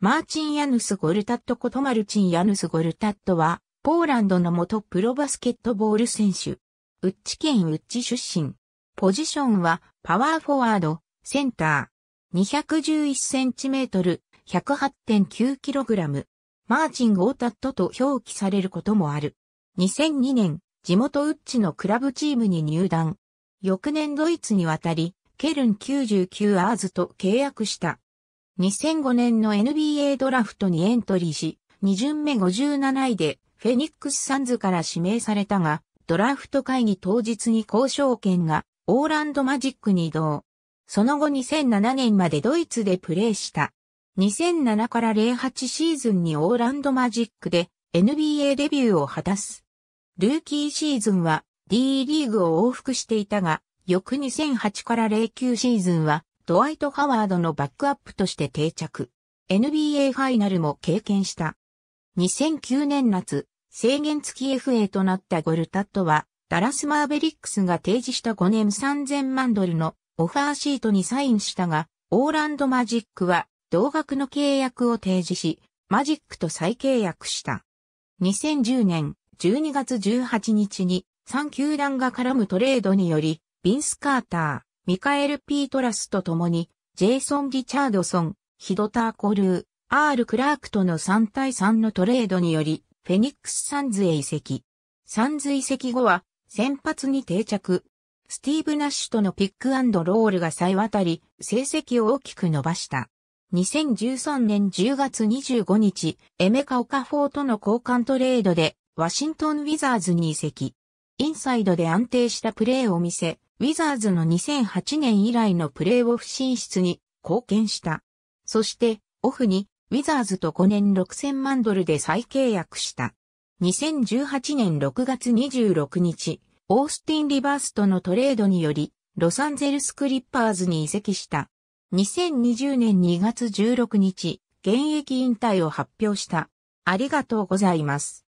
マーチン・ヤヌス・ゴルタットことマルチン・ヤヌス・ゴルタットは、ポーランドの元プロバスケットボール選手。ウッチ県ウッチ出身。ポジションは、パワーフォワード、センター。211センチメートル、108.9キログラム。マーチン・ゴータットと表記されることもある。2002年、地元ウッチのクラブチームに入団。翌年ドイツに渡り、ケルン99アーズと契約した。2005年の NBA ドラフトにエントリーし、2巡目57位でフェニックスサンズから指名されたが、ドラフト会議当日に交渉権がオーランドマジックに移動。その後2007年までドイツでプレーした。2007から08シーズンにオーランドマジックで NBA デビューを果たす。ルーキーシーズンは D リーグを往復していたが、翌2008から09シーズンはドワイト・ハワードのバックアップとして定着。NBA ファイナルも経験した。2009年夏、制限付き FA となったゴルタットは、ダラスマーベリックスが提示した5年3000万ドルのオファーシートにサインしたが、オーランドマジックは同額の契約を提示し、マジックと再契約した。2010年12月18日に3球団が絡むトレードにより、ビンス・カーター、ミカエル・ピートラスと共に、ジェイソン・リチャードソン、ヒドター・コルー、アール・クラークとの3対3のトレードにより、フェニックス・サンズへ移籍。サンズ移籍後は、先発に定着。スティーブ・ナッシュとのピックロールがさえ渡り、成績を大きく伸ばした。2013年10月25日、エメカ・オカフォーとの交換トレードで、ワシントン・ウィザーズに移籍。インサイドで安定したプレーを見せ、ウィザーズの2008年以来のプレーオフ進出に貢献した。そして、オフにウィザーズと5年6000万ドルで再契約した。2018年6月26日、オースティン・リバースとのトレードにより、ロサンゼルス・クリッパーズに移籍した。2020年2月16日、現役引退を発表した。ありがとうございます。